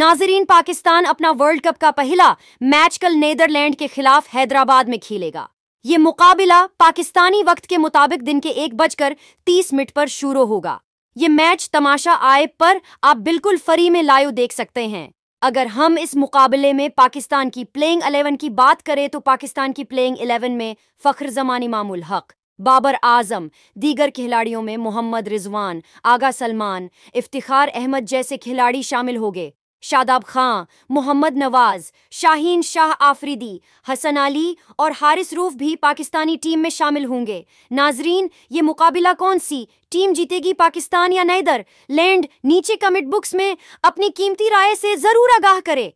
नाजरीन पाकिस्तान अपना world cup का पहला मैच कल नीदरलैंड के खिलाफ हैदराबाद में खेलेगा ये मुकाबला पाकिस्तानी वक्त के मुताबिक दिन के एक बजकर तीस मिनट पर शुरू होगा ये मैच तमाशा आय पर आप बिल्कुल फ्री में लाइव देख सकते हैं अगर हम इस मुकाबले में पाकिस्तान की प्लेइंग अलेवन की बात करें तो पाकिस्तान की प्लेइंग इलेवन में फख्र जमानी मामूल हक बाबर आजम दीगर खिलाड़ियों में मोहम्मद रिजवान आगा सलमान इफ्तिखार अहमद जैसे खिलाड़ी शामिल हो गए शादाब खां मोहम्मद नवाज शाहीन शाह आफरीदी हसन अली और हारिस रूफ भी पाकिस्तानी टीम में शामिल होंगे नाजरीन ये मुकाबला कौन सी टीम जीतेगी पाकिस्तान या नैदर लैंड नीचे कमेंट बुक्स में अपनी कीमती राय से ज़रूर आगाह करे